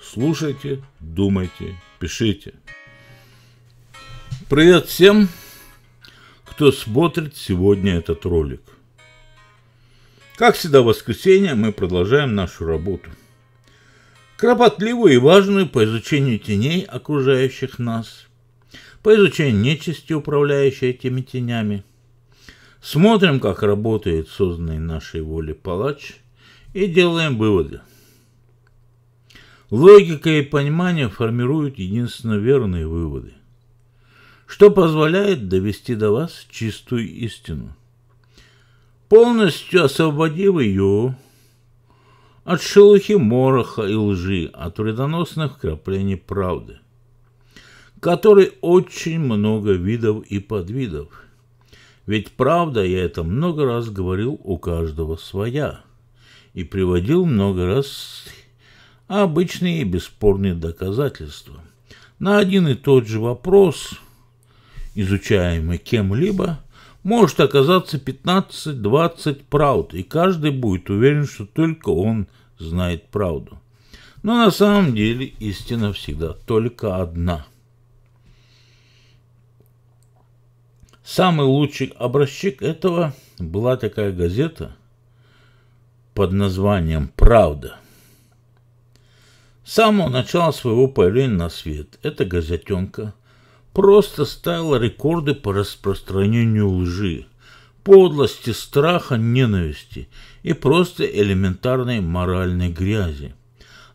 Слушайте, думайте, пишите. Привет всем, кто смотрит сегодня этот ролик. Как всегда в воскресенье мы продолжаем нашу работу. Кропотливую и важную по изучению теней, окружающих нас, по изучению нечисти, управляющей этими тенями. Смотрим, как работает созданный нашей волей палач и делаем выводы – Логика и понимание формируют единственно верные выводы, что позволяет довести до вас чистую истину. Полностью освободив ее от шелухи мороха и лжи, от вредоносных вкраплений правды, которой очень много видов и подвидов. Ведь правда, я это много раз говорил, у каждого своя, и приводил много раз а обычные и бесспорные доказательства. На один и тот же вопрос, изучаемый кем-либо, может оказаться 15-20 правд, и каждый будет уверен, что только он знает правду. Но на самом деле истина всегда только одна. Самый лучший образчик этого была такая газета под названием «Правда» С самого начала своего появления на свет эта газетенка просто ставила рекорды по распространению лжи, подлости, страха, ненависти и просто элементарной моральной грязи.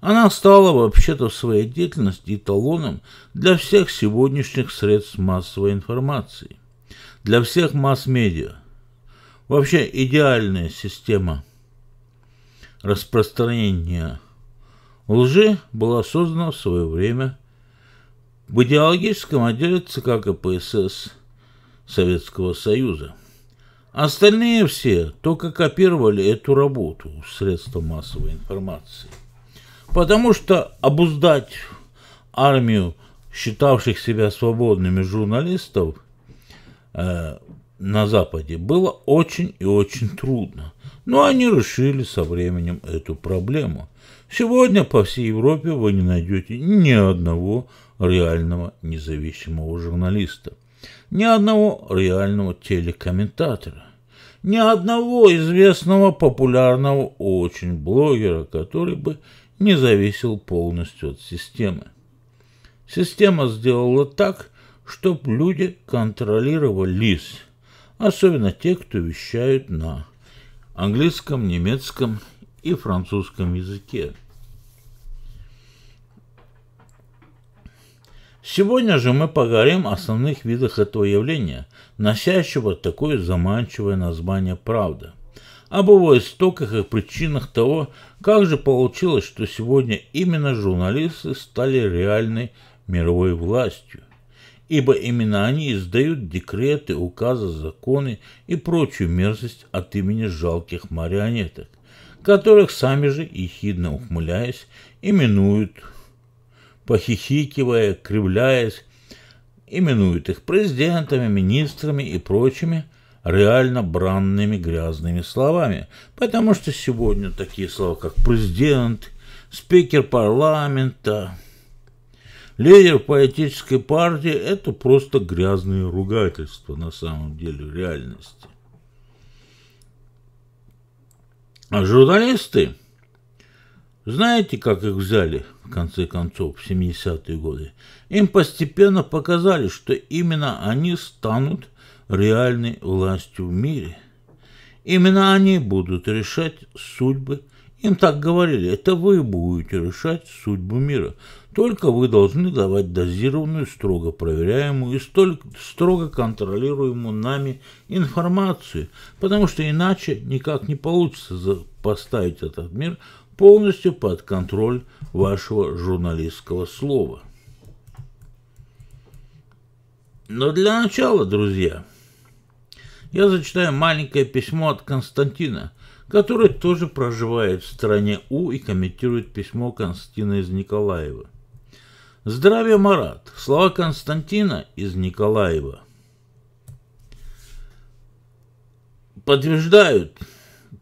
Она стала вообще-то в своей деятельности эталоном для всех сегодняшних средств массовой информации, для всех масс-медиа. Вообще идеальная система распространения Лжи была создана в свое время в идеологическом отделе ЦК КПСС Советского Союза. Остальные все только копировали эту работу в средства массовой информации. Потому что обуздать армию считавших себя свободными журналистов э, на Западе было очень и очень трудно но они решили со временем эту проблему. Сегодня по всей Европе вы не найдете ни одного реального независимого журналиста, ни одного реального телекомментатора, ни одного известного популярного очень блогера, который бы не зависел полностью от системы. Система сделала так, чтобы люди контролировали ЛИС, особенно те, кто вещают на английском, немецком и французском языке. Сегодня же мы поговорим о основных видах этого явления, носящего такое заманчивое название «правда», об его истоках и причинах того, как же получилось, что сегодня именно журналисты стали реальной мировой властью ибо именно они издают декреты, указы, законы и прочую мерзость от имени жалких марионеток, которых сами же, ехидно ухмыляясь, именуют, похихикивая, кривляясь, именуют их президентами, министрами и прочими реально бранными грязными словами, потому что сегодня такие слова, как президент, спикер парламента – Лидер в партии – это просто грязные ругательства на самом деле в реальности. А журналисты, знаете, как их взяли в конце концов в 70-е годы? Им постепенно показали, что именно они станут реальной властью в мире. Именно они будут решать судьбы – им так говорили, это вы будете решать судьбу мира. Только вы должны давать дозированную, строго проверяемую и столь строго контролируемую нами информацию, потому что иначе никак не получится поставить этот мир полностью под контроль вашего журналистского слова. Но для начала, друзья, я зачитаю маленькое письмо от Константина – который тоже проживает в стране У и комментирует письмо Константина из Николаева. Здравия, Марат! Слова Константина из Николаева подтверждают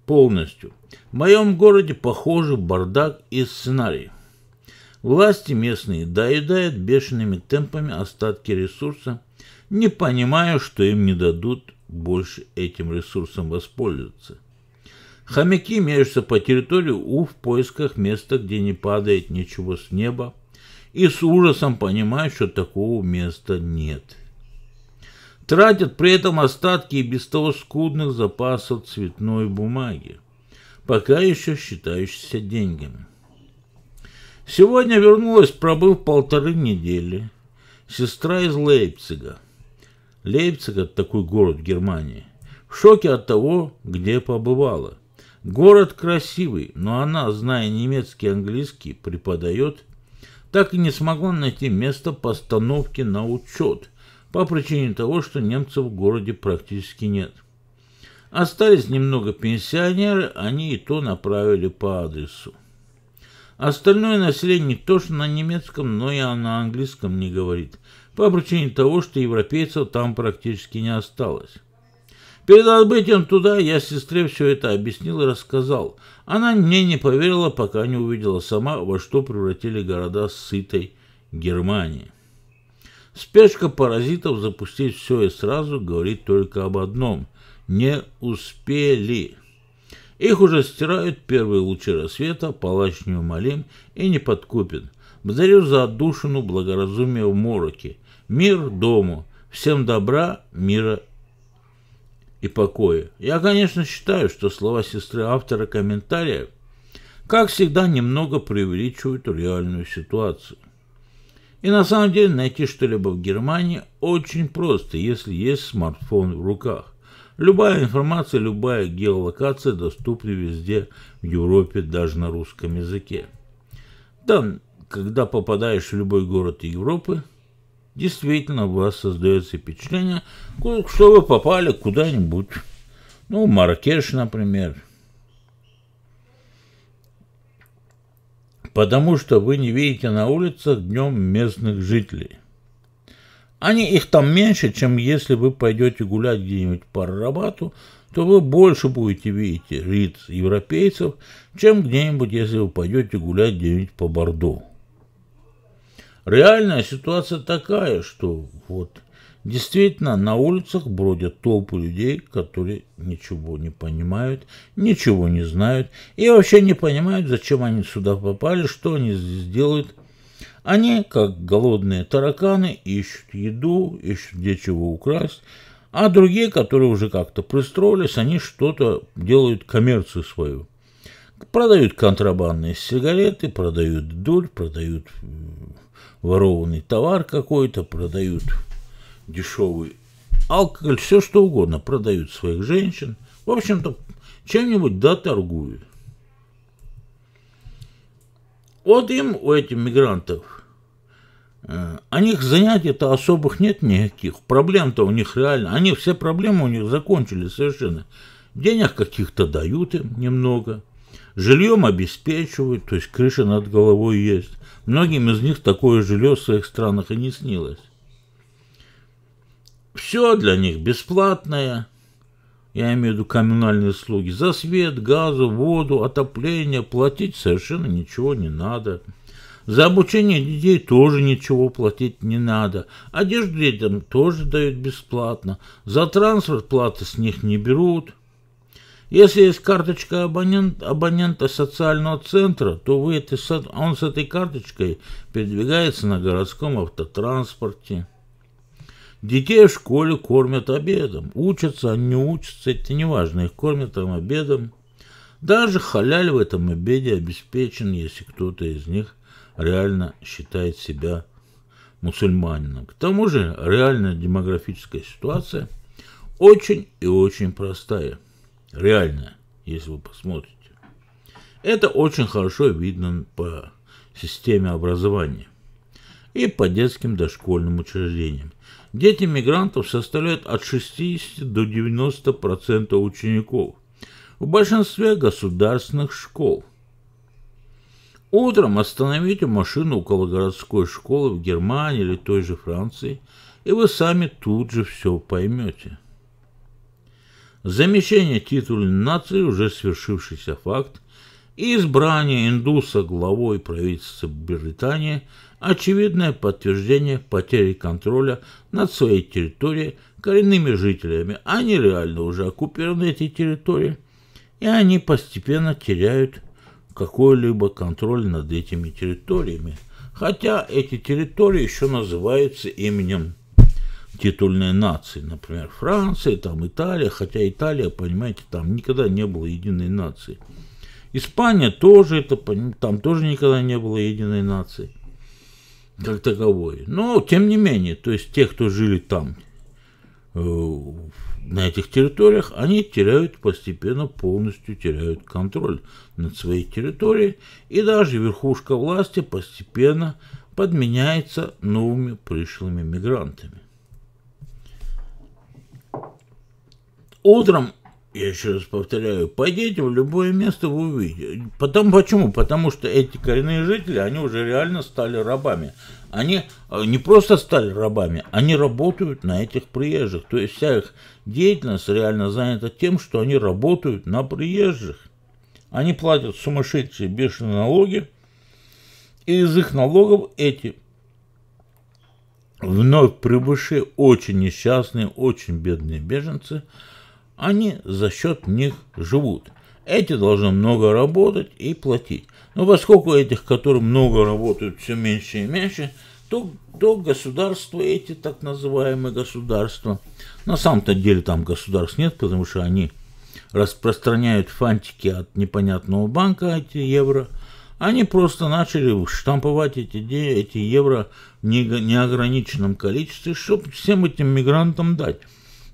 полностью. В моем городе похожий бардак и сценарий. Власти местные доедают бешеными темпами остатки ресурса, не понимая, что им не дадут больше этим ресурсом воспользоваться – Хомяки меются по территории У в поисках места, где не падает ничего с неба, и с ужасом понимают, что такого места нет. Тратят при этом остатки и без того скудных запасов цветной бумаги, пока еще считающиеся деньгами. Сегодня вернулась, пробыв полторы недели, сестра из Лейпцига. Лейпциг – это такой город в Германии. В шоке от того, где побывала. Город красивый, но она, зная немецкий и английский, преподает. Так и не смогла найти место постановки на учет, по причине того, что немцев в городе практически нет. Остались немного пенсионеры, они и то направили по адресу. Остальное население то, что на немецком, но и на английском не говорит, по причине того, что европейцев там практически не осталось. Перед отбытием туда я сестре все это объяснил и рассказал. Она мне не поверила, пока не увидела сама, во что превратили города сытой Германии. Спешка паразитов запустить все и сразу говорит только об одном – не успели. Их уже стирают первые лучи рассвета, палач не умолим и не подкупен. Благодарю за отдушину благоразумие в мороке. Мир дому, всем добра, мира и покоя. Я, конечно, считаю, что слова сестры автора комментария, как всегда, немного преувеличивают реальную ситуацию. И на самом деле найти что-либо в Германии очень просто, если есть смартфон в руках. Любая информация, любая геолокация доступна везде в Европе, даже на русском языке. Да, когда попадаешь в любой город Европы, действительно у вас создается впечатление, что вы попали куда-нибудь. Ну, Маракеш, например. Потому что вы не видите на улицах днем местных жителей. Они их там меньше, чем если вы пойдете гулять где-нибудь по Рабату, то вы больше будете видеть лиц европейцев, чем где-нибудь, если вы пойдете гулять где-нибудь по Бордо. Реальная ситуация такая, что вот действительно на улицах бродят толпы людей, которые ничего не понимают, ничего не знают и вообще не понимают, зачем они сюда попали, что они здесь делают. Они, как голодные тараканы, ищут еду, ищут где чего украсть, а другие, которые уже как-то пристроились, они что-то делают коммерцию свою. Продают контрабандные сигареты, продают дурь, продают ворованный товар какой-то, продают дешевый алкоголь, все что угодно, продают своих женщин. В общем-то, чем-нибудь да торгуют. Вот им, у этих мигрантов, э, о них занятий-то особых нет никаких. Проблем-то у них реально. Они все проблемы у них закончили совершенно. Денег каких-то дают им немного. Жильем обеспечивают, то есть крыша над головой есть. Многим из них такое жилье в своих странах и не снилось. Все для них бесплатное, я имею в виду коммунальные услуги, за свет, газу, воду, отопление, платить совершенно ничего не надо. За обучение детей тоже ничего платить не надо. Одежду детям тоже дают бесплатно. За транспорт платы с них не берут – если есть карточка абонент, абонента социального центра, то вы это, он с этой карточкой передвигается на городском автотранспорте. Детей в школе кормят обедом. Учатся, они а не учатся, это не важно, их кормят там обедом. Даже халяль в этом обеде обеспечен, если кто-то из них реально считает себя мусульманином. К тому же реальная демографическая ситуация очень и очень простая – Реально, если вы посмотрите. Это очень хорошо видно по системе образования и по детским дошкольным учреждениям. Дети мигрантов составляют от 60 до 90% учеников в большинстве государственных школ. Утром остановите машину около городской школы в Германии или той же Франции, и вы сами тут же все поймете – замещение титуля нации, уже свершившийся факт, и избрание индуса главой правительства Британии – очевидное подтверждение потери контроля над своей территорией коренными жителями. Они реально уже оккупированы эти территории, и они постепенно теряют какой-либо контроль над этими территориями. Хотя эти территории еще называются именем титульные нации, например, Франция, там Италия, хотя Италия, понимаете, там никогда не было единой нации. Испания тоже, это, там тоже никогда не было единой нации, как таковой. Но, тем не менее, то есть те, кто жили там, э, на этих территориях, они теряют постепенно, полностью теряют контроль над своей территорией, и даже верхушка власти постепенно подменяется новыми пришлыми мигрантами. утром, я еще раз повторяю, пойдите в любое место, вы увидите. Потом почему? Потому что эти коренные жители, они уже реально стали рабами. Они э, не просто стали рабами, они работают на этих приезжих. То есть вся их деятельность реально занята тем, что они работают на приезжих. Они платят сумасшедшие бешеные налоги, и из их налогов эти вновь прибывшие, очень несчастные, очень бедные беженцы – они за счет них живут. Эти должны много работать и платить. Но поскольку этих, которые много работают, все меньше и меньше, то, то государства, эти так называемые государства, на самом-то деле там государств нет, потому что они распространяют фантики от непонятного банка, эти евро, они просто начали штамповать эти, эти евро в неограниченном количестве, чтобы всем этим мигрантам дать.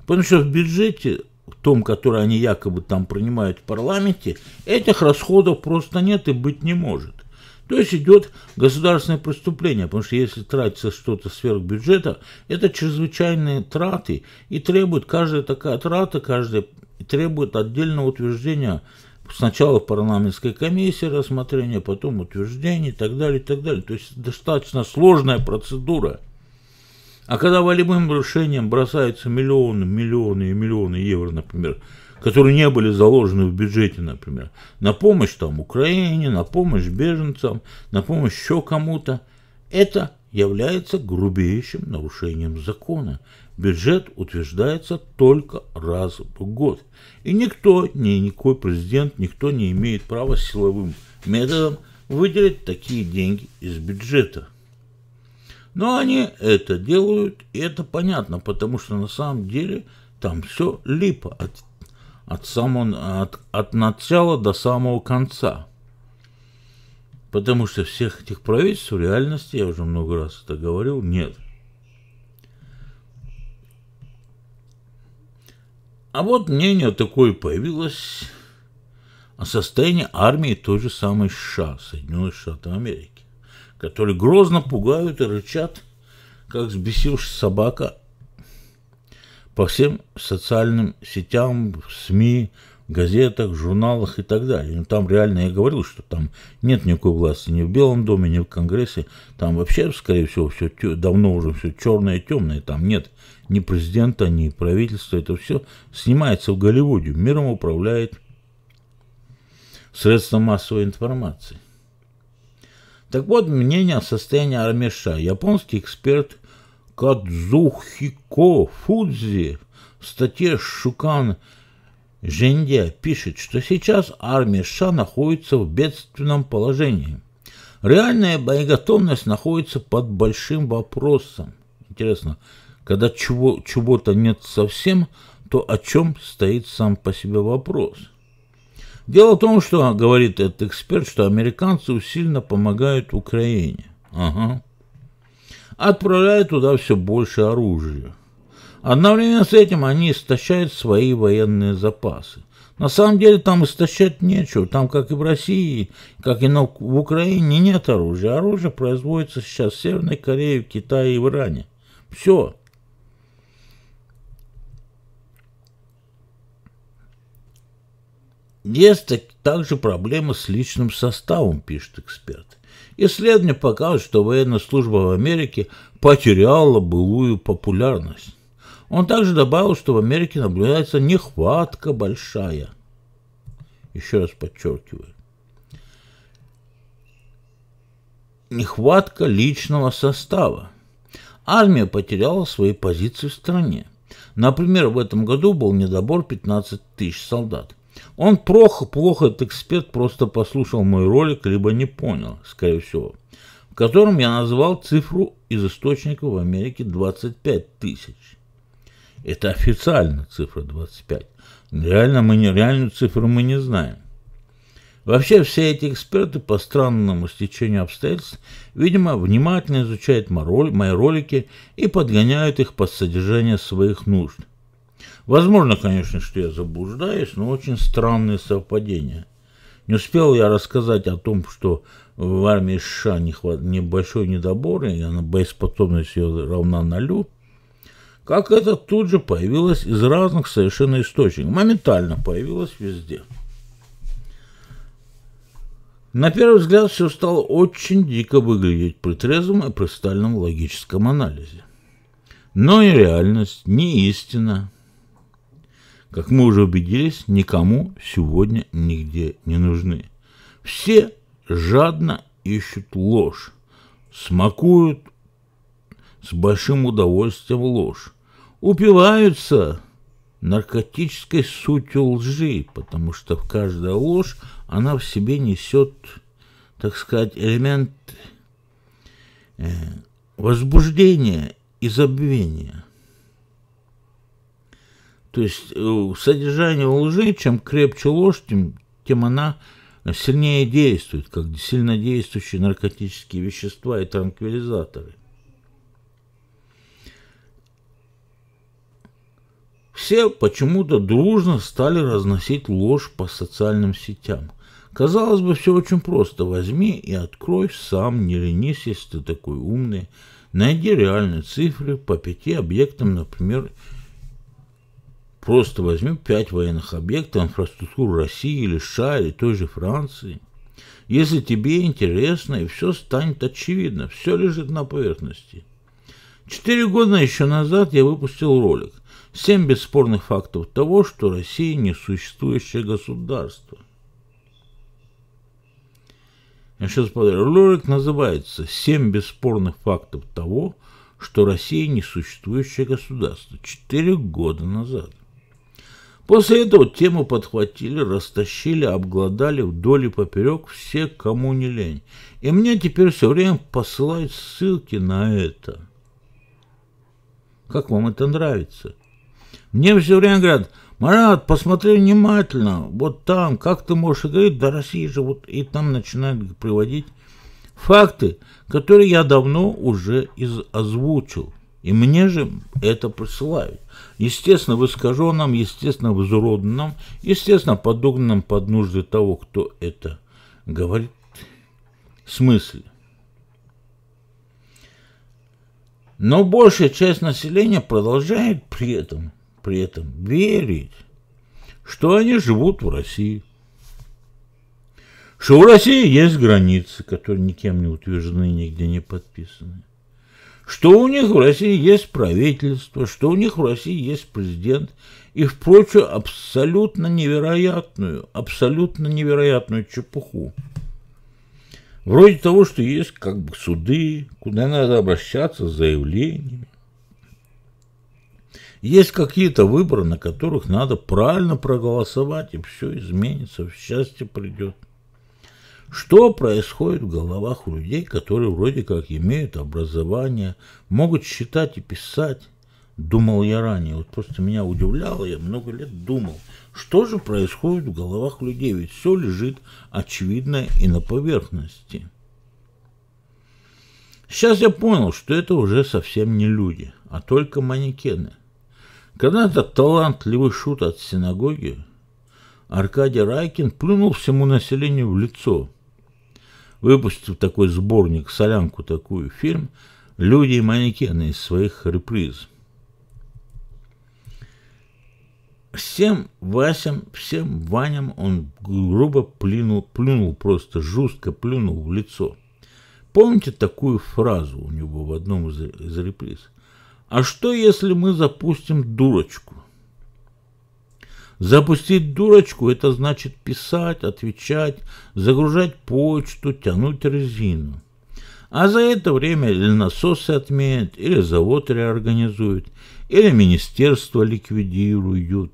Потому что в бюджете том, который они якобы там принимают в парламенте, этих расходов просто нет и быть не может. То есть идет государственное преступление, потому что если тратится что-то сверх бюджета, это чрезвычайные траты и требует, каждая такая трата, каждая требует отдельного утверждения сначала парламентской комиссии рассмотрения, потом утверждения и так далее, и так далее. То есть достаточно сложная процедура. А когда волевым нарушением бросаются миллионы, миллионы и миллионы евро, например, которые не были заложены в бюджете, например, на помощь там Украине, на помощь беженцам, на помощь еще кому-то, это является грубейшим нарушением закона. Бюджет утверждается только раз в год. И никто, ни никакой президент, никто не имеет права силовым методом выделить такие деньги из бюджета. Но они это делают, и это понятно, потому что на самом деле там все липо от, от, самого, от, от начала до самого конца. Потому что всех этих правительств в реальности, я уже много раз это говорил, нет. А вот мнение такое появилось о состоянии армии той же самой США, Соединенных Штатов Америки которые грозно пугают и рычат, как сбесившая собака, по всем социальным сетям, СМИ, газетах, журналах и так далее. Но ну, там реально я говорил, что там нет никакой власти ни в Белом доме, ни в Конгрессе. Там вообще, скорее всего, все давно уже все черное и темное. Там нет ни президента, ни правительства. Это все снимается в Голливуде. Миром управляет средства массовой информации. Так вот, мнение о состоянии Армеша. Японский эксперт Кадзухико Фудзи в статье «Шукан Женде» пишет, что сейчас армия США находится в бедственном положении. Реальная боеготовность находится под большим вопросом. Интересно, когда чего, чего-то нет совсем, то о чем стоит сам по себе вопрос – Дело в том, что, говорит этот эксперт, что американцы усиленно помогают Украине. Ага. Отправляют туда все больше оружия. Одновременно с этим они истощают свои военные запасы. На самом деле там истощать нечего. Там, как и в России, как и в Украине, нет оружия. Оружие производится сейчас в Северной Корее, в Китае и в Иране. Все. Есть также проблемы с личным составом, пишет эксперт. Исследования показывают, что военная служба в Америке потеряла былую популярность. Он также добавил, что в Америке наблюдается нехватка большая. Еще раз подчеркиваю. Нехватка личного состава. Армия потеряла свои позиции в стране. Например, в этом году был недобор 15 тысяч солдат. Он плохо, плохо, этот эксперт просто послушал мой ролик, либо не понял, скорее всего, в котором я назвал цифру из источника в Америке 25 тысяч. Это официально цифра 25. Реально мы не, реальную цифру мы не знаем. Вообще все эти эксперты по странному стечению обстоятельств, видимо, внимательно изучают мои ролики и подгоняют их под содержание своих нужд – Возможно, конечно, что я заблуждаюсь, но очень странные совпадения. Не успел я рассказать о том, что в армии США небольшой недобор, и она боеспособность ее равна нулю, как это тут же появилось из разных совершенно источников. Моментально появилось везде. На первый взгляд все стало очень дико выглядеть при трезвом и при стальном логическом анализе. Но и реальность, не истина, как мы уже убедились, никому сегодня нигде не нужны. Все жадно ищут ложь, смакуют с большим удовольствием ложь, упиваются наркотической сутью лжи, потому что в каждая ложь она в себе несет, так сказать, элемент э, возбуждения и забвения – то есть э, содержание лжи, чем крепче ложь, тем, тем она сильнее действует, как сильнодействующие наркотические вещества и транквилизаторы. Все почему-то дружно стали разносить ложь по социальным сетям. Казалось бы, все очень просто. Возьми и открой сам, не ленись, если ты такой умный. Найди реальные цифры по пяти объектам, например, Просто возьмем пять военных объектов, инфраструктуру России, или Лиша или той же Франции. Если тебе интересно, и все станет очевидно, все лежит на поверхности. Четыре года еще назад я выпустил ролик «Семь бесспорных фактов того, что Россия – несуществующее государство». Я сейчас повторю. Ролик называется «Семь бесспорных фактов того, что Россия – несуществующее государство». Четыре года назад. После этого тему подхватили, растащили, обглодали вдоль и поперек все, кому не лень. И мне теперь все время посылают ссылки на это. Как вам это нравится? Мне все время говорят, Марат, посмотри внимательно, вот там, как ты можешь говорить, да Россия же, вот и там начинают приводить факты, которые я давно уже из озвучил. И мне же это присылают. Естественно, в искаженном, естественно, в изуродном, естественно, подогнанном под нужды того, кто это говорит. Смысле. Но большая часть населения продолжает при этом, при этом верить, что они живут в России. Что в России есть границы, которые никем не утверждены, нигде не подписаны что у них в России есть правительство, что у них в России есть президент и впрочем абсолютно невероятную, абсолютно невероятную чепуху. Вроде того, что есть как бы суды, куда надо обращаться с заявлениями. Есть какие-то выборы, на которых надо правильно проголосовать, и все изменится, в счастье придет. Что происходит в головах у людей, которые вроде как имеют образование, могут считать и писать? Думал я ранее, вот просто меня удивляло, я много лет думал, что же происходит в головах людей, ведь все лежит очевидно и на поверхности. Сейчас я понял, что это уже совсем не люди, а только манекены. Когда этот талантливый шут от синагоги Аркадий Райкин плюнул всему населению в лицо – выпустил такой сборник, солянку такую, фильм «Люди и манекены» из своих реприз. Всем Васям, всем Ваням он грубо плюнул, плюнул просто жестко плюнул в лицо. Помните такую фразу у него в одном из, из реприз? «А что, если мы запустим дурочку?» Запустить дурочку – это значит писать, отвечать, загружать почту, тянуть резину. А за это время или насосы отменят, или завод реорганизуют, или министерство ликвидируют.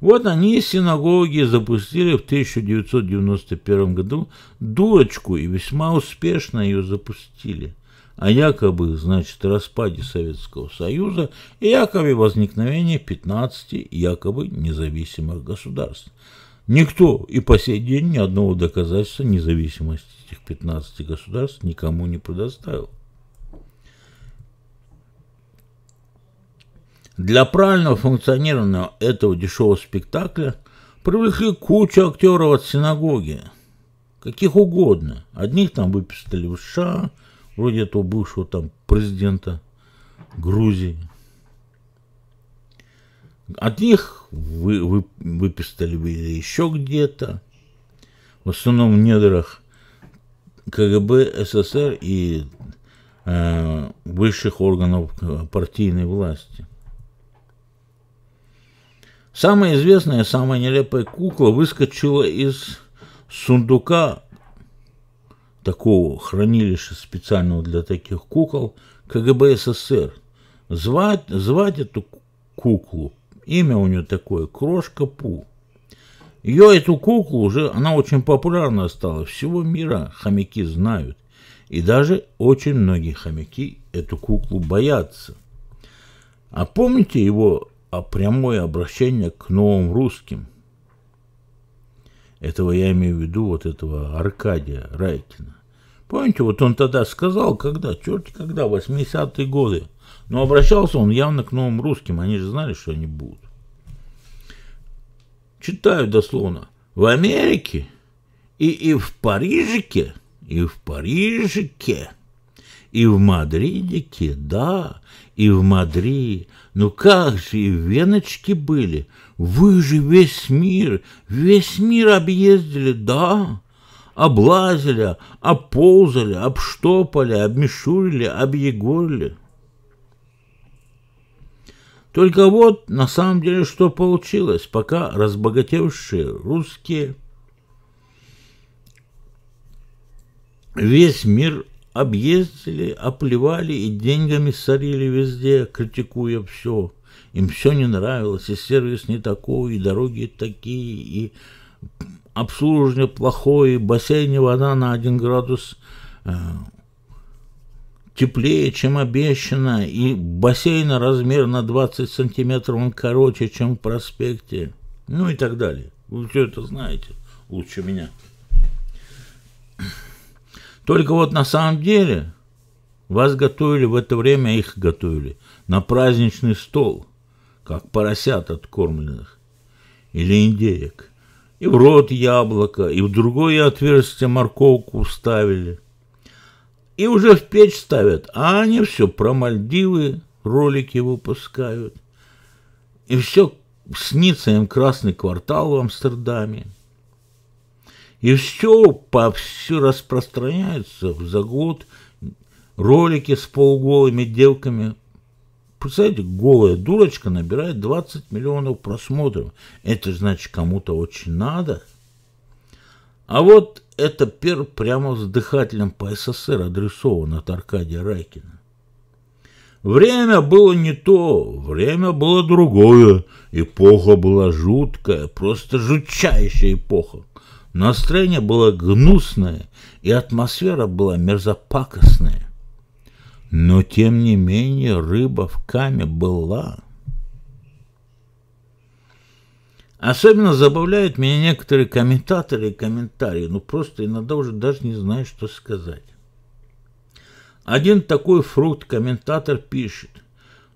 Вот они, синагоги, запустили в 1991 году дурочку и весьма успешно ее запустили – о якобы, значит, распаде Советского Союза и якобы возникновении 15 якобы независимых государств. Никто и по сей день ни одного доказательства независимости этих 15 государств никому не предоставил. Для правильного функционирования этого дешевого спектакля привлекли кучу актеров от синагоги, каких угодно. Одних там выписали в США, вроде этого бывшего там президента Грузии. От них вы, вы, выписали были еще где-то, в основном в недрах КГБ СССР и э, высших органов партийной власти. Самая известная, самая нелепая кукла выскочила из сундука такого хранилища специального для таких кукол КГБ СССР. Звать, звать эту куклу, имя у нее такое, Крошка Пу. Ее, эту куклу, уже она очень популярна стала, всего мира хомяки знают. И даже очень многие хомяки эту куклу боятся. А помните его а, прямое обращение к новым русским – этого я имею в виду, вот этого Аркадия Райкина. Помните, вот он тогда сказал, когда, черт, когда, 80-е годы. Но обращался он явно к новым русским, они же знали, что они будут. Читаю дословно. В Америке и, и в Парижике, и в Парижике, и в Мадридике, да, и в Мадриде. Ну как же, и веночки были. Вы же весь мир, весь мир объездили, да? Облазили, оползали, обштопали, обмешурили, объегорили. Только вот на самом деле что получилось, пока разбогатевшие русские весь мир объездили, оплевали и деньгами сорили везде, критикуя все. Им все не нравилось, и сервис не такой, и дороги такие, и обслуживание плохое, и в бассейне вода на один градус э, теплее, чем обещано, и бассейн размер на 20 сантиметров, он короче, чем в проспекте, ну и так далее. Вы все это знаете лучше меня. Только вот на самом деле вас готовили в это время, их готовили на праздничный стол, как поросят откормленных или индеек. И в рот яблоко, и в другое отверстие морковку вставили. И уже в печь ставят, а они все про Мальдивы ролики выпускают. И все снится им красный квартал в Амстердаме. И все повсю распространяется за год. Ролики с полуголыми девками. Представляете, голая дурочка набирает 20 миллионов просмотров. Это значит, кому-то очень надо. А вот это пер прямо вздыхателем по СССР адресовано от Аркадия Райкина. Время было не то, время было другое. Эпоха была жуткая, просто жутчайшая эпоха. Настроение было гнусное, и атмосфера была мерзопакостная. Но, тем не менее, рыба в каме была. Особенно забавляют меня некоторые комментаторы и комментарии, ну просто иногда уже даже не знаю, что сказать. Один такой фрукт-комментатор пишет.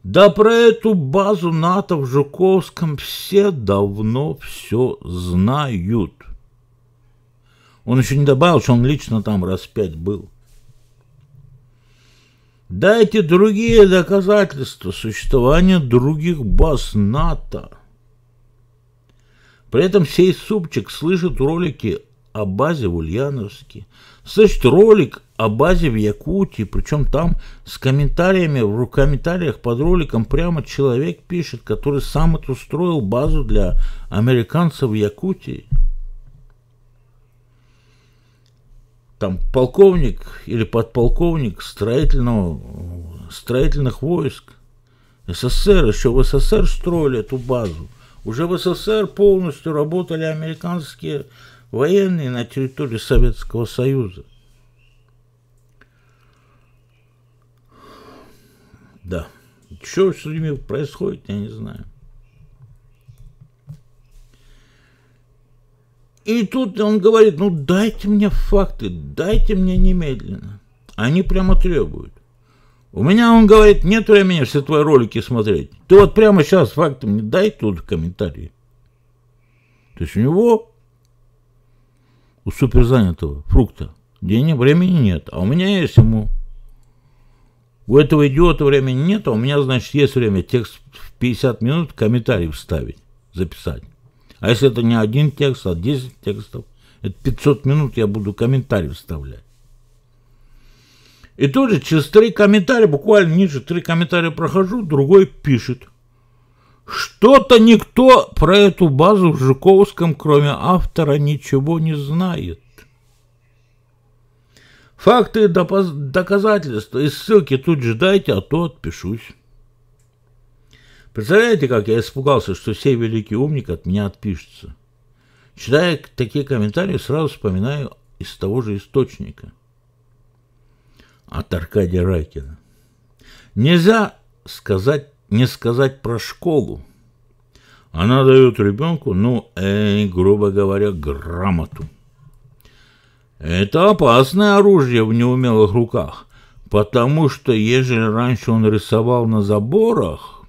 Да про эту базу НАТО в Жуковском все давно все знают. Он еще не добавил, что он лично там раз пять был. Дайте другие доказательства существования других баз НАТО. При этом сей супчик слышит ролики о базе в Ульяновске, слышит ролик о базе в Якутии, причем там с комментариями, в комментариях под роликом прямо человек пишет, который сам это устроил базу для американцев в Якутии – там полковник или подполковник строительного, строительных войск. СССР, еще в СССР строили эту базу. Уже в СССР полностью работали американские военные на территории Советского Союза. Да. Что с людьми происходит, я не знаю. И тут он говорит, ну дайте мне факты, дайте мне немедленно. Они прямо требуют. У меня, он говорит, нет времени все твои ролики смотреть. Ты вот прямо сейчас факты мне дай тут в комментарии. То есть у него, у суперзанятого фрукта, денег времени нет, а у меня есть ему. У этого идиота времени нет, а у меня, значит, есть время текст в 50 минут комментарий вставить, записать. А если это не один текст, а 10 текстов, это 500 минут я буду комментарий вставлять. И тоже через три комментария, буквально ниже три комментария прохожу, другой пишет. Что-то никто про эту базу в Жуковском, кроме автора, ничего не знает. Факты доказательства и ссылки тут же дайте, а то отпишусь. Представляете, как я испугался, что сей великий умник от меня отпишется. Читая такие комментарии, сразу вспоминаю из того же источника. От Аркадия Райкина. Нельзя сказать, не сказать про школу. Она дает ребенку, ну, эй, грубо говоря, грамоту. Это опасное оружие в неумелых руках, потому что, ежели раньше он рисовал на заборах,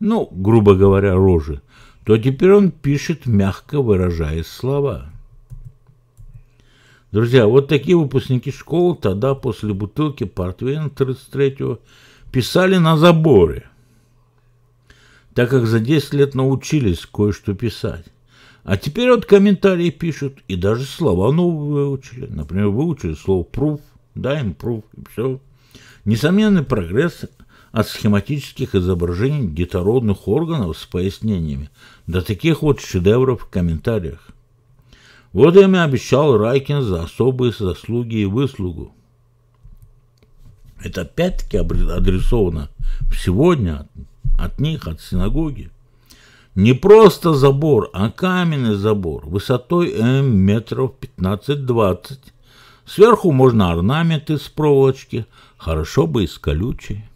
ну, грубо говоря, рожи, то теперь он пишет, мягко выражая слова. Друзья, вот такие выпускники школы тогда после бутылки портвейна 33 писали на заборе, так как за 10 лет научились кое-что писать. А теперь вот комментарии пишут, и даже слова новые выучили. Например, выучили слово «пруф», да, им «пруф», и все. Несомненный прогресс от схематических изображений детородных органов с пояснениями до таких вот шедевров в комментариях. Вот я им и обещал Райкин за особые заслуги и выслугу. Это опять-таки адресовано сегодня от, от них, от синагоги. Не просто забор, а каменный забор высотой М метров 15-20. Сверху можно орнаменты с проволочки, хорошо бы из колючей.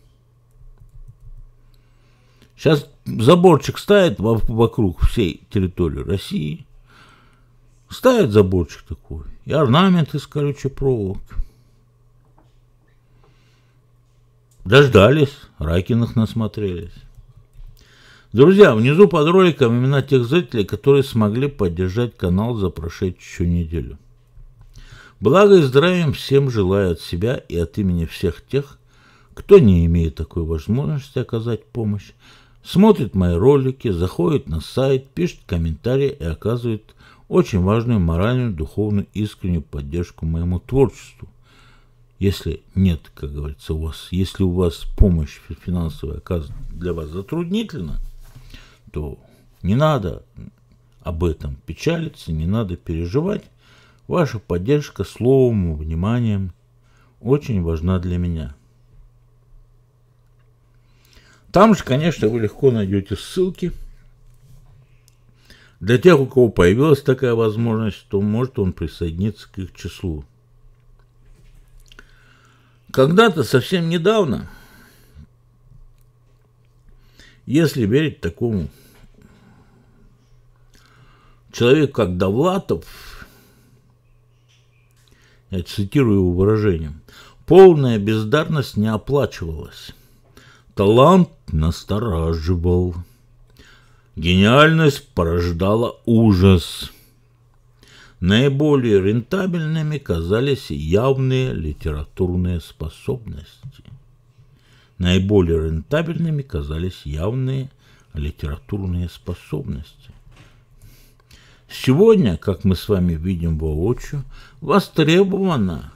Сейчас заборчик ставят вокруг всей территории России. Ставят заборчик такой. И орнамент из колючей проволоки. Дождались, Ракиных насмотрелись. Друзья, внизу под роликом имена тех зрителей, которые смогли поддержать канал за прошедшую неделю. Благо и здравием всем желаю от себя и от имени всех тех, кто не имеет такой возможности оказать помощь, смотрит мои ролики, заходит на сайт, пишет комментарии и оказывает очень важную моральную, духовную, искреннюю поддержку моему творчеству. Если нет, как говорится, у вас, если у вас помощь финансовая оказана для вас затруднительна, то не надо об этом печалиться, не надо переживать. Ваша поддержка словом, вниманием очень важна для меня. Там же, конечно, вы легко найдете ссылки. Для тех, у кого появилась такая возможность, то может он присоединиться к их числу. Когда-то, совсем недавно, если верить такому человеку, как Довлатов, я цитирую его выражением, полная бездарность не оплачивалась. Талант настораживал. Гениальность порождала ужас. Наиболее рентабельными казались явные литературные способности. Наиболее рентабельными казались явные литературные способности. Сегодня, как мы с вами видим воочию, востребована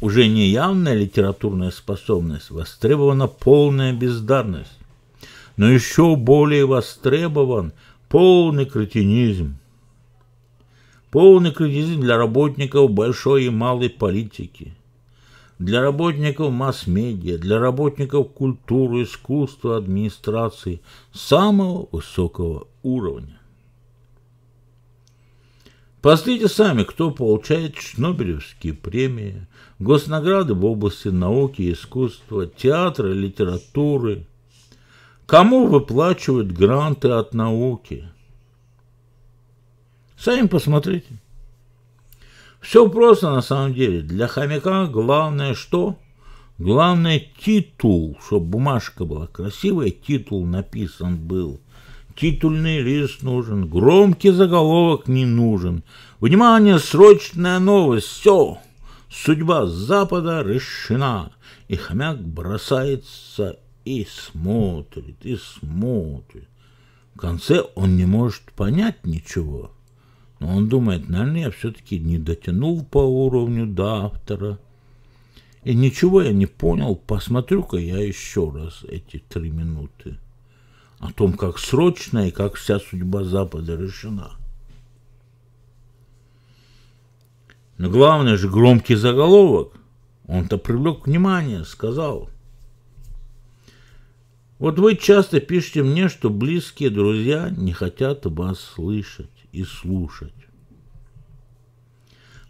уже не явная литературная способность, востребована полная бездарность. Но еще более востребован полный кретинизм. Полный кретинизм для работников большой и малой политики, для работников масс-медиа, для работников культуры, искусства, администрации самого высокого уровня. Посмотрите сами, кто получает Шнобелевские премии, госнаграды в области науки и искусства, театра, литературы. Кому выплачивают гранты от науки? Сами посмотрите. Все просто на самом деле. Для хомяка главное что? Главное титул, чтобы бумажка была красивая, титул написан был – Титульный лист нужен, громкий заголовок не нужен. Внимание, срочная новость, все, судьба Запада решена. И хомяк бросается и смотрит, и смотрит. В конце он не может понять ничего. Но он думает, наверное, я все-таки не дотянул по уровню до автора. И ничего я не понял, посмотрю-ка я еще раз эти три минуты о том, как срочно и как вся судьба Запада решена. Но главное же громкий заголовок. Он-то привлек внимание, сказал. Вот вы часто пишете мне, что близкие друзья не хотят вас слышать и слушать.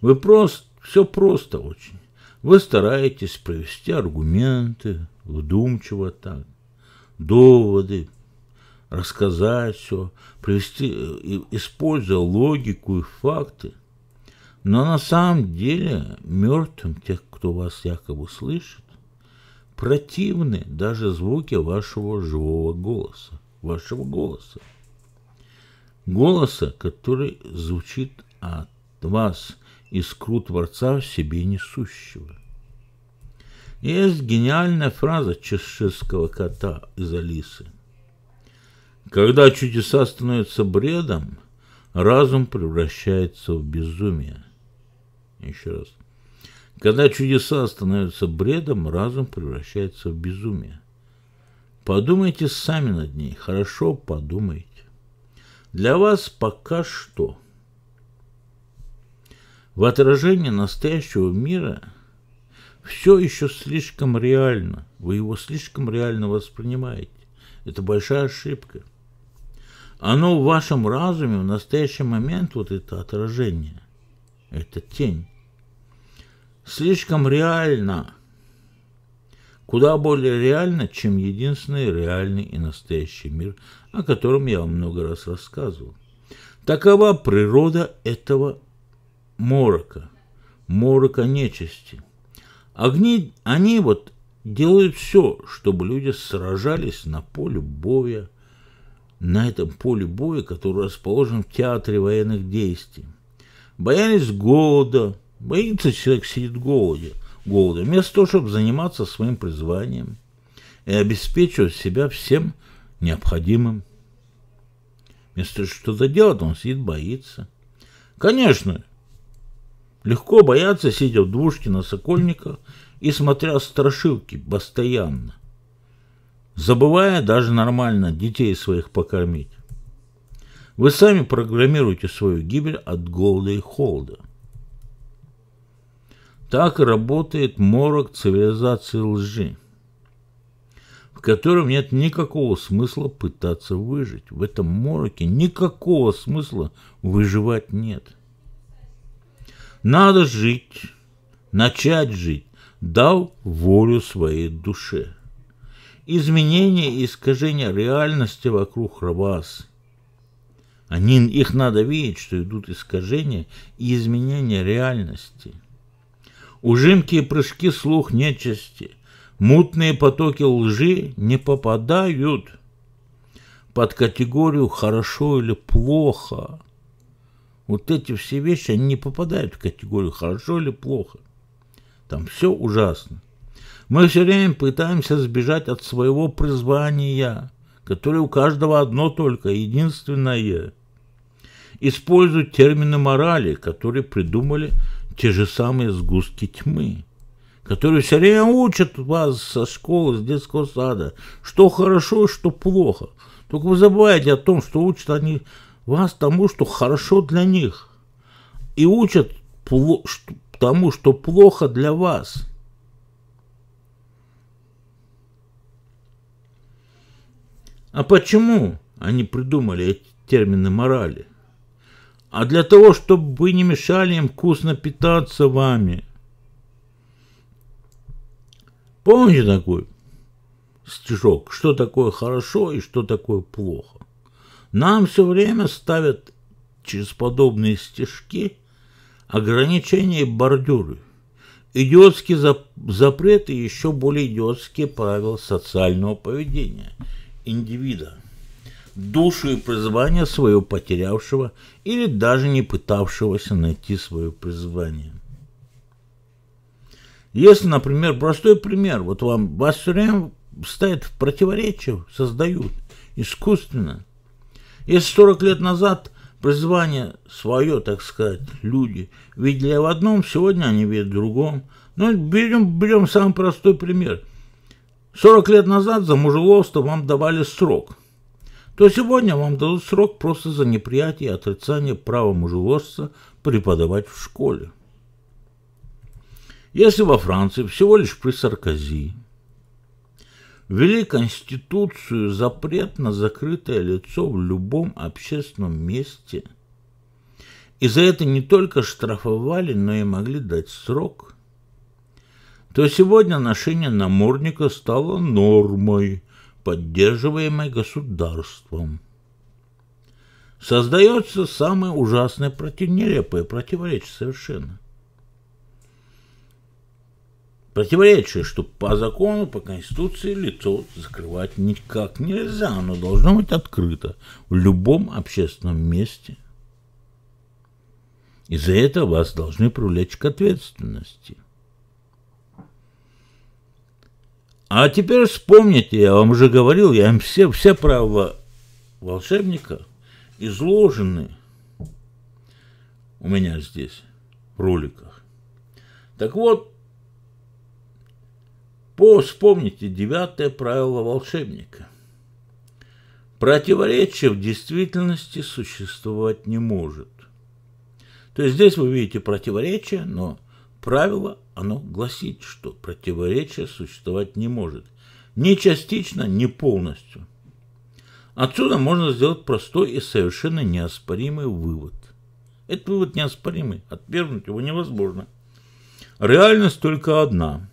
Вы просто, все просто очень. Вы стараетесь провести аргументы, вдумчиво так, доводы, рассказать все, привести, э, используя логику и факты. Но на самом деле мертвым тех, кто вас якобы слышит, противны даже звуки вашего живого голоса, вашего голоса. Голоса, который звучит от вас, искру Творца в себе несущего. Есть гениальная фраза чешского кота из Алисы – когда чудеса становятся бредом, разум превращается в безумие. Еще раз. Когда чудеса становятся бредом, разум превращается в безумие. Подумайте сами над ней, хорошо подумайте. Для вас пока что. В отражении настоящего мира все еще слишком реально. Вы его слишком реально воспринимаете. Это большая ошибка. Оно в вашем разуме в настоящий момент, вот это отражение, это тень, слишком реально, куда более реально, чем единственный реальный и настоящий мир, о котором я вам много раз рассказывал. Такова природа этого морока, морока нечисти. Огни, они вот делают все, чтобы люди сражались на поле боя, на этом поле боя, который расположен в театре военных действий. Боялись голода. Боится человек сидит голоде, голода. Вместо того, чтобы заниматься своим призванием и обеспечивать себя всем необходимым. Вместо того, чтобы что-то делать, он сидит, боится. Конечно, легко бояться, сидя в двушке на Сокольниках и смотря страшилки постоянно забывая даже нормально детей своих покормить. Вы сами программируете свою гибель от голода и холода. Так работает морок цивилизации лжи, в котором нет никакого смысла пытаться выжить. В этом мороке никакого смысла выживать нет. Надо жить, начать жить, дал волю своей душе – изменения и искажения реальности вокруг вас. Они, их надо видеть, что идут искажения и изменения реальности. Ужимки и прыжки слух нечисти, мутные потоки лжи не попадают под категорию «хорошо» или «плохо». Вот эти все вещи, они не попадают в категорию «хорошо» или «плохо». Там все ужасно. Мы все время пытаемся сбежать от своего призвания, которое у каждого одно только, единственное. Используют термины морали, которые придумали те же самые сгустки тьмы, которые все время учат вас со школы, с детского сада, что хорошо что плохо. Только вы забываете о том, что учат они вас тому, что хорошо для них, и учат тому, что плохо для вас – А почему они придумали эти термины морали? А для того, чтобы вы не мешали им вкусно питаться вами. Помните такой стишок, что такое хорошо и что такое плохо? Нам все время ставят через подобные стишки ограничения и бордюры – идиотские запреты и еще более идиотские правила социального поведения – индивида, душу и призвание свое потерявшего или даже не пытавшегося найти свое призвание. Если, например, простой пример, вот вам вас все время ставят в противоречие, создают искусственно. Если 40 лет назад призвание свое, так сказать, люди видели в одном, сегодня они видят в другом. Ну, берем, берем самый простой пример. 40 лет назад за мужеловство вам давали срок, то сегодня вам дадут срок просто за неприятие и отрицание права мужеловства преподавать в школе. Если во Франции всего лишь при Саркози ввели Конституцию запрет на закрытое лицо в любом общественном месте, и за это не только штрафовали, но и могли дать срок – то сегодня ношение намордника стало нормой, поддерживаемой государством. Создается самое ужасное, против... нелепое противоречие совершенно. Противоречие, что по закону, по Конституции лицо закрывать никак нельзя, оно должно быть открыто в любом общественном месте. Из-за этого вас должны привлечь к ответственности. А теперь вспомните, я вам уже говорил, я им все, все права волшебника изложены у меня здесь, в роликах. Так вот, по, вспомните девятое правило волшебника. Противоречие в действительности существовать не может. То есть здесь вы видите противоречие, но правило оно гласит, что противоречие существовать не может. Ни частично, ни полностью. Отсюда можно сделать простой и совершенно неоспоримый вывод. Этот вывод неоспоримый, отвергнуть его невозможно. Реальность только одна.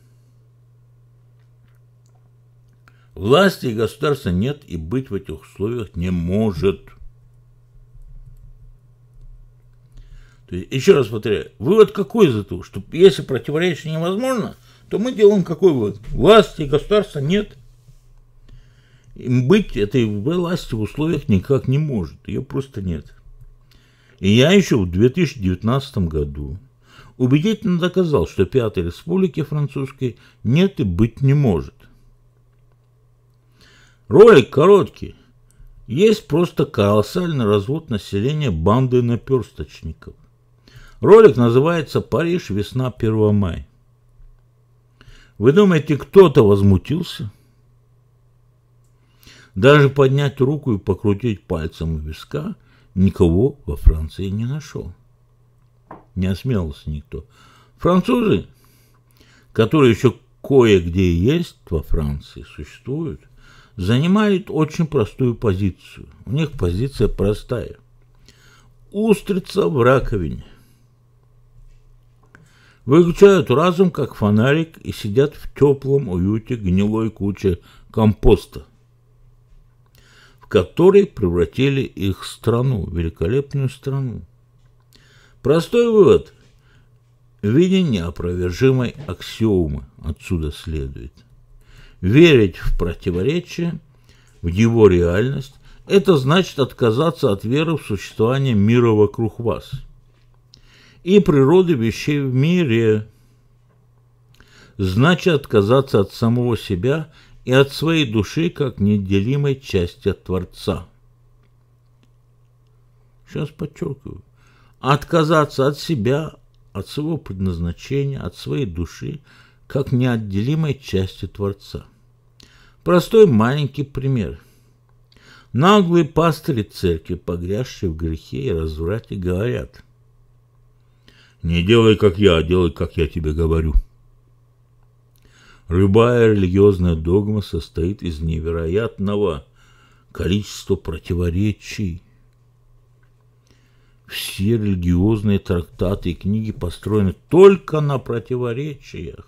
Власти и государства нет и быть в этих условиях не может. То есть, еще раз повторяю, вывод какой из этого? Что если противоречие невозможно, то мы делаем какой вывод? Власти и государства нет. Им быть этой власти в условиях никак не может. Ее просто нет. И я еще в 2019 году убедительно доказал, что Пятой Республики Французской нет и быть не может. Ролик короткий. Есть просто колоссальный развод населения банды наперсточников. Ролик называется «Париж. Весна. 1 мая». Вы думаете, кто-то возмутился? Даже поднять руку и покрутить пальцем у виска никого во Франции не нашел. Не осмелился никто. Французы, которые еще кое-где есть во Франции, существуют, занимают очень простую позицию. У них позиция простая. Устрица в раковине – Выключают разум, как фонарик, и сидят в теплом уюте гнилой кучи компоста, в которой превратили их страну, великолепную страну. Простой вывод в неопровержимой аксиомы отсюда следует. Верить в противоречие, в его реальность, это значит отказаться от веры в существование мира вокруг вас – и природы вещей в мире. Значит, отказаться от самого себя и от своей души как неделимой части от Творца. Сейчас подчеркиваю. Отказаться от себя, от своего предназначения, от своей души, как неотделимой части Творца. Простой маленький пример. Наглые пастыри церкви, погрязшие в грехе и разврате, говорят – не делай, как я, а делай, как я тебе говорю. Любая религиозная догма состоит из невероятного количества противоречий. Все религиозные трактаты и книги построены только на противоречиях.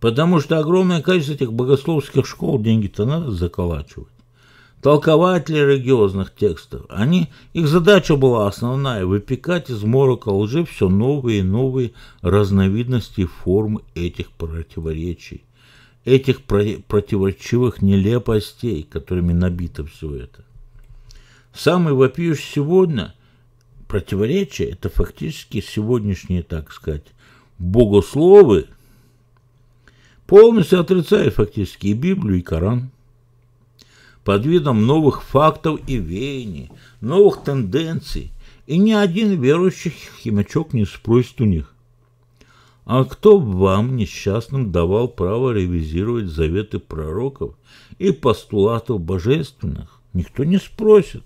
Потому что огромное количество этих богословских школ деньги-то надо заколачивать толкователи религиозных текстов. Они, их задача была основная – выпекать из морока лжи все новые и новые разновидности и формы этих противоречий, этих про противоречивых нелепостей, которыми набито все это. Самый вопиющий сегодня противоречие – это фактически сегодняшние, так сказать, богословы, полностью отрицают фактически и Библию, и Коран – под видом новых фактов и веяний, новых тенденций, и ни один верующий химачок не спросит у них. А кто вам, несчастным, давал право ревизировать заветы пророков и постулатов божественных? Никто не спросит.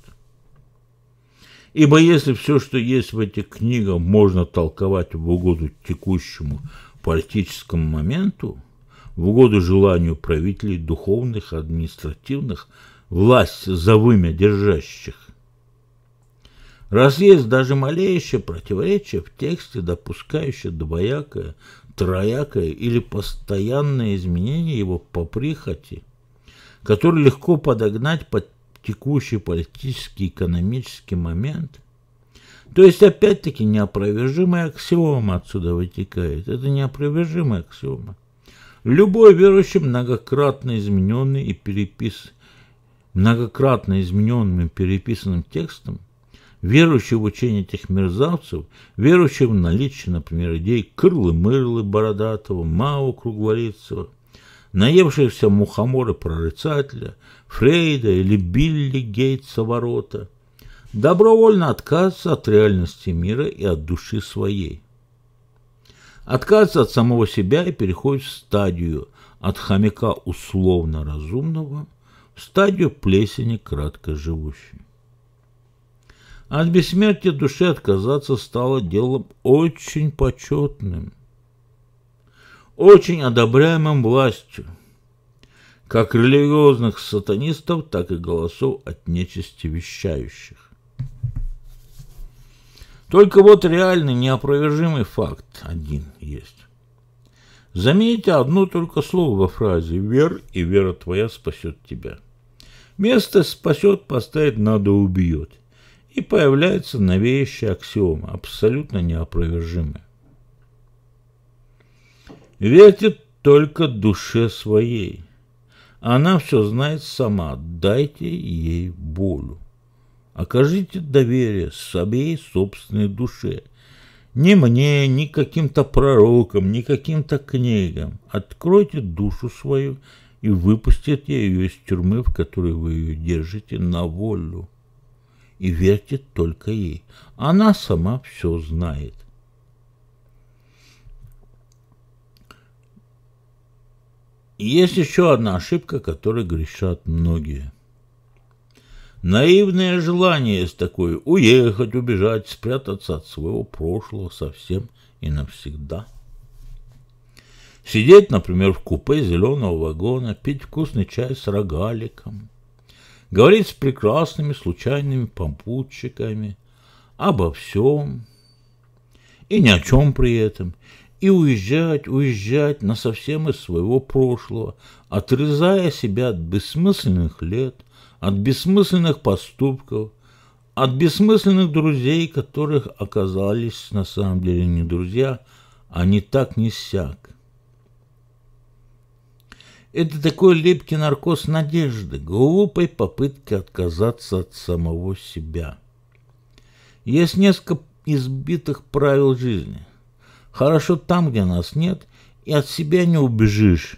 Ибо если все, что есть в этих книгах, можно толковать в угоду текущему политическому моменту, в угоду желанию правителей духовных, административных, власть за вымя держащих. Раз есть даже малейшее противоречие в тексте, допускающее двоякое, троякое или постоянное изменение его по прихоти, которое легко подогнать под текущий политический экономический момент, то есть опять-таки неопровержимая аксиома отсюда вытекает. Это неопровержимая аксиома. Любой верующий многократно измененный и переписанный многократно измененным и переписанным текстом, верующий в учение этих мерзавцев, верующий в наличие, например, идей Крылы-Мырлы Бородатого, Мао Круглолицева, наевшихся мухоморы прорицателя, Фрейда или Билли Гейтса Ворота, добровольно отказаться от реальности мира и от души своей. Отказаться от самого себя и переходит в стадию от хомяка условно-разумного – в стадию плесени кратко живущей. От бессмертия души отказаться стало делом очень почетным, очень одобряемым властью, как религиозных сатанистов, так и голосов от нечисти вещающих. Только вот реальный неопровержимый факт один есть. Заметьте одно только слово во фразе «Вер, и вера твоя спасет тебя». Место спасет, поставить надо убьет. И появляется новейшая аксиома, абсолютно неопровержимая. Верьте только душе своей. Она все знает сама. Дайте ей волю. Окажите доверие своей собственной душе. Ни мне, ни каким-то пророкам, ни каким-то книгам. Откройте душу свою и выпустит я ее из тюрьмы, в которой вы ее держите, на волю. И вертит только ей. Она сама все знает. Есть еще одна ошибка, которой грешат многие. Наивное желание из такой уехать, убежать, спрятаться от своего прошлого совсем и навсегда – Сидеть, например, в купе зеленого вагона, пить вкусный чай с рогаликом, говорить с прекрасными случайными попутчиками обо всем и ни о чем при этом, и уезжать, уезжать на совсем из своего прошлого, отрезая себя от бессмысленных лет, от бессмысленных поступков, от бессмысленных друзей, которых оказались на самом деле не друзья, а не так не сяк это такой липкий наркоз надежды, глупой попытки отказаться от самого себя. Есть несколько избитых правил жизни. Хорошо там, где нас нет, и от себя не убежишь.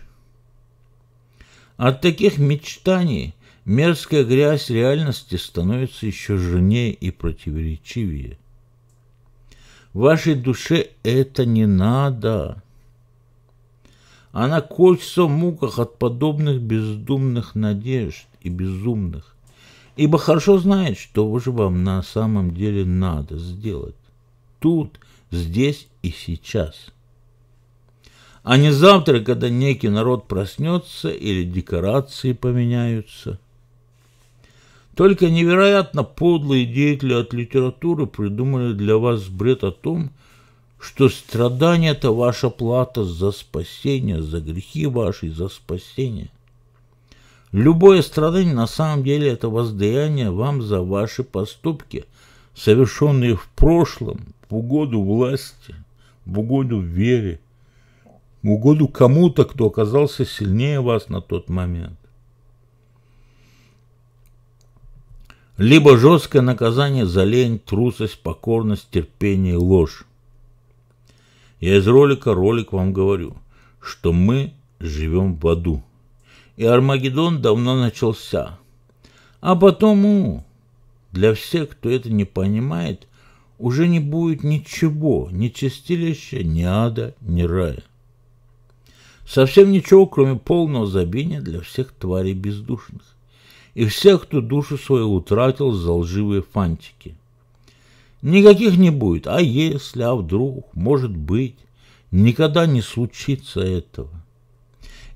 От таких мечтаний мерзкая грязь реальности становится еще жирнее и противоречивее. Вашей душе это не надо. Она корчится в муках от подобных бездумных надежд и безумных, ибо хорошо знает, что же вам на самом деле надо сделать. Тут, здесь и сейчас. А не завтра, когда некий народ проснется или декорации поменяются. Только невероятно подлые деятели от литературы придумали для вас бред о том, что страдание – это ваша плата за спасение, за грехи ваши, за спасение. Любое страдание на самом деле – это воздаяние вам за ваши поступки, совершенные в прошлом, в угоду власти, в угоду вере, в угоду кому-то, кто оказался сильнее вас на тот момент. Либо жесткое наказание за лень, трусость, покорность, терпение и ложь. Я из ролика ролик вам говорю, что мы живем в аду. И Армагеддон давно начался. А потому для всех, кто это не понимает, уже не будет ничего, ни чистилища, ни ада, ни рая. Совсем ничего, кроме полного забвения для всех тварей бездушных и всех, кто душу свою утратил за лживые фантики. Никаких не будет. А если, а вдруг, может быть, никогда не случится этого.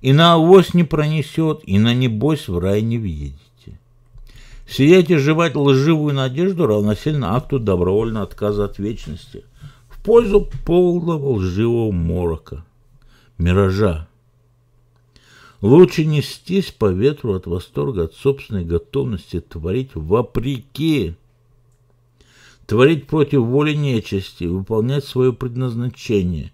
И на авось не пронесет, и на небось в рай не въедете. Сиять и жевать лживую надежду равносильно акту добровольного отказа от вечности в пользу полного лживого морока, миража. Лучше нестись по ветру от восторга, от собственной готовности творить вопреки творить против воли нечисти, выполнять свое предназначение,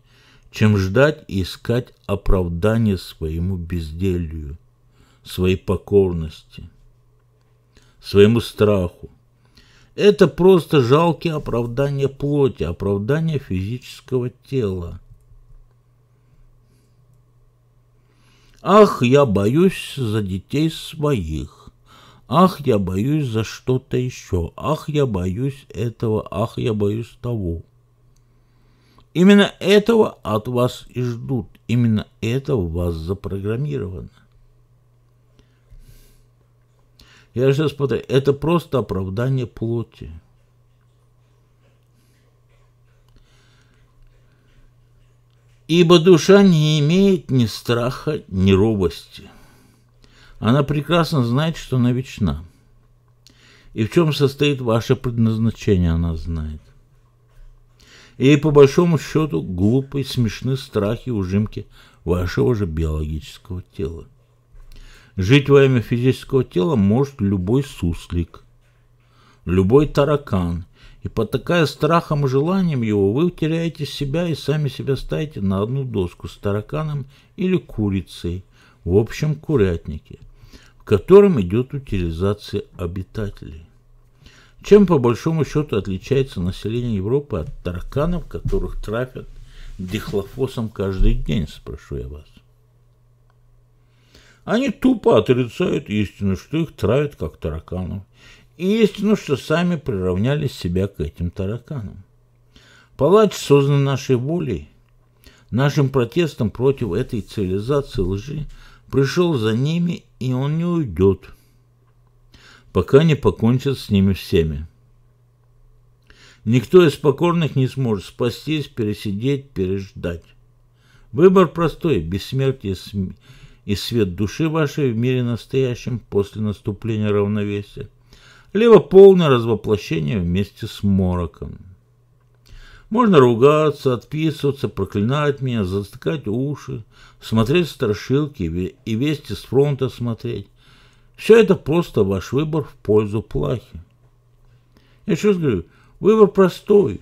чем ждать и искать оправдание своему безделью, своей покорности, своему страху. Это просто жалкие оправдания плоти, оправдания физического тела. Ах, я боюсь за детей своих. Ах, я боюсь за что-то еще. Ах, я боюсь этого. Ах, я боюсь того. Именно этого от вас и ждут. Именно это у вас запрограммировано. Я сейчас смотрю, это просто оправдание плоти. Ибо душа не имеет ни страха, ни робости. Она прекрасно знает, что она вечна. И в чем состоит ваше предназначение, она знает. И по большому счету, глупые, смешны страхи и ужимки вашего же биологического тела. Жить во имя физического тела может любой суслик, любой таракан. И потакая страхом и желанием его, вы теряете себя и сами себя ставите на одну доску с тараканом или курицей в общем курятнике – которым идет утилизация обитателей. Чем по большому счету отличается население Европы от тараканов, которых трафят дихлофосом каждый день, спрошу я вас. Они тупо отрицают истину, что их травят как тараканов, и истину, что сами приравняли себя к этим тараканам. Палач создан нашей волей. Нашим протестом против этой цивилизации лжи пришел за ними и он не уйдет, пока не покончит с ними всеми. Никто из покорных не сможет спастись, пересидеть, переждать. Выбор простой – бессмертие и свет души вашей в мире настоящем после наступления равновесия, либо полное развоплощение вместе с мороком. Можно ругаться, отписываться, проклинать меня, затыкать уши, смотреть страшилки и вести с фронта смотреть. Все это просто ваш выбор в пользу плахи. Я сейчас говорю, выбор простой.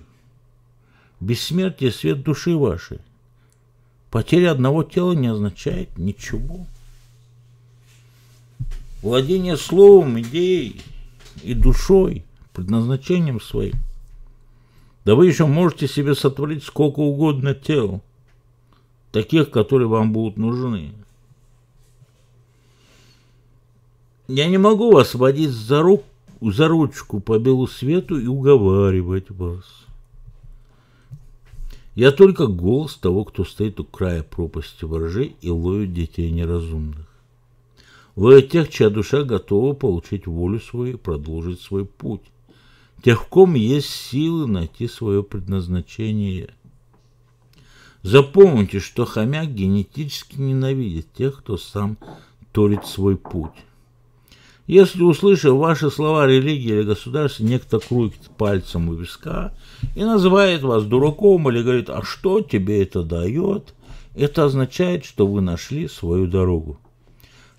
Бессмертие – свет души вашей. Потеря одного тела не означает ничего. Владение словом, идеей и душой, предназначением своим – да вы еще можете себе сотворить сколько угодно тел, таких, которые вам будут нужны. Я не могу вас водить за, рук, за ручку по белу свету и уговаривать вас. Я только голос того, кто стоит у края пропасти воржи и ловит детей неразумных. Вы от тех, чья душа готова получить волю свою и продолжить свой путь тех, в ком есть силы найти свое предназначение. Запомните, что хомяк генетически ненавидит тех, кто сам торит свой путь. Если, услышав ваши слова религии или государства, некто крутит пальцем у виска и называет вас дураком или говорит, а что тебе это дает, это означает, что вы нашли свою дорогу.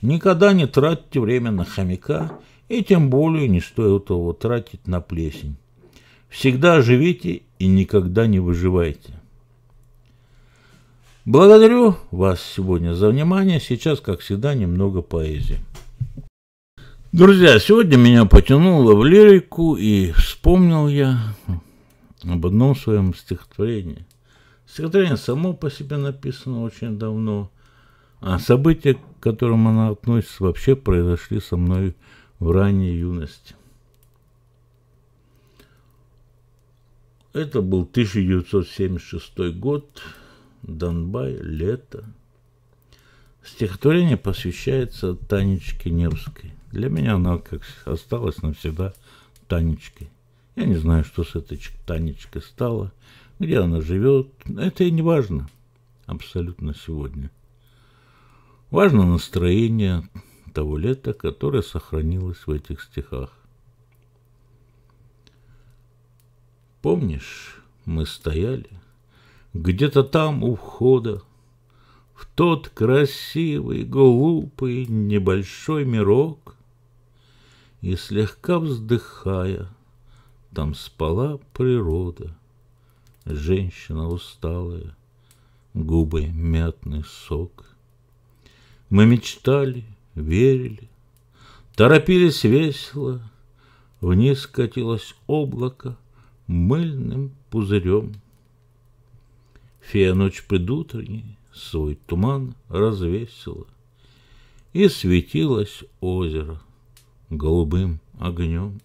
Никогда не тратьте время на хомяка и тем более не стоит его тратить на плесень. Всегда живите и никогда не выживайте. Благодарю вас сегодня за внимание. Сейчас, как всегда, немного поэзии. Друзья, сегодня меня потянуло в лирику, и вспомнил я об одном своем стихотворении. Стихотворение само по себе написано очень давно, а события, к которым оно относится, вообще произошли со мной в ранней юности. Это был 1976 год, Донбай, лето. Стихотворение посвящается Танечке Невской. Для меня она как осталась навсегда Танечкой. Я не знаю, что с этой Танечкой стало, где она живет. Это и не важно абсолютно сегодня. Важно настроение, того лета, которое сохранилось в этих стихах. Помнишь, мы стояли где-то там у входа, в тот красивый, глупый, небольшой мирок, и слегка вздыхая, там спала природа, женщина усталая, губы мятный сок. Мы мечтали — верили, торопились весело. Вниз катилось облако мыльным пузырем. Фея ночь предутренней свой туман развесила, И светилось озеро голубым огнем.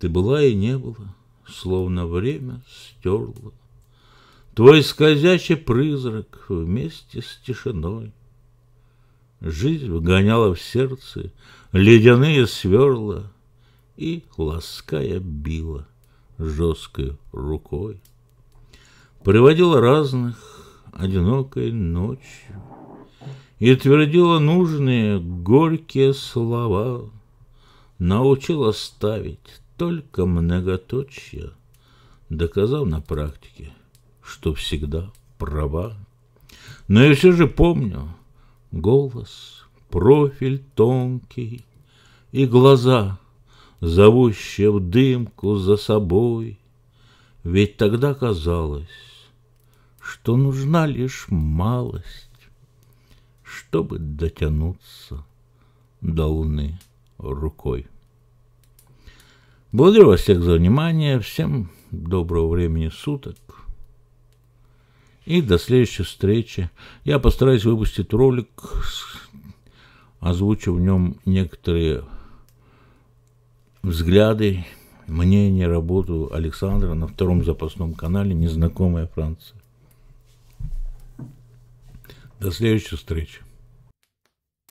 Ты была и не была, словно время стерло. Твой скользящий призрак вместе с тишиной — Жизнь вгоняла в сердце ледяные сверла И, лаская, била жесткой рукой. Приводила разных одинокой ночью И твердила нужные горькие слова, Научила ставить только многоточие, Доказав на практике, что всегда права. Но я все же помню, голос, профиль тонкий и глаза, зовущие в дымку за собой. Ведь тогда казалось, что нужна лишь малость, чтобы дотянуться до луны рукой. Благодарю вас всех за внимание. Всем доброго времени суток. И до следующей встречи. Я постараюсь выпустить ролик, озвучу в нем некоторые взгляды, мнения работу Александра на втором запасном канале «Незнакомая Франция». До следующей встречи.